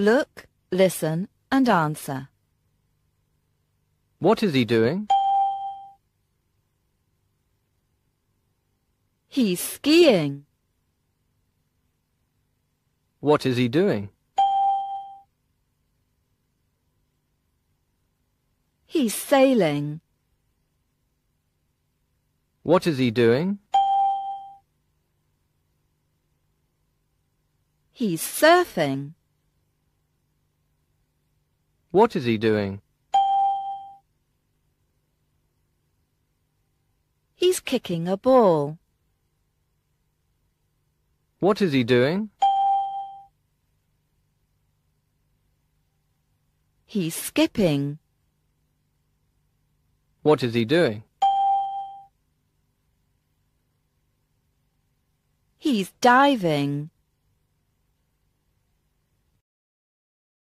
Look, listen and answer. What is he doing? He's skiing. What is he doing? He's sailing. What is he doing? He's surfing. What is he doing? He's kicking a ball. What is he doing? He's skipping. What is he doing? He's diving.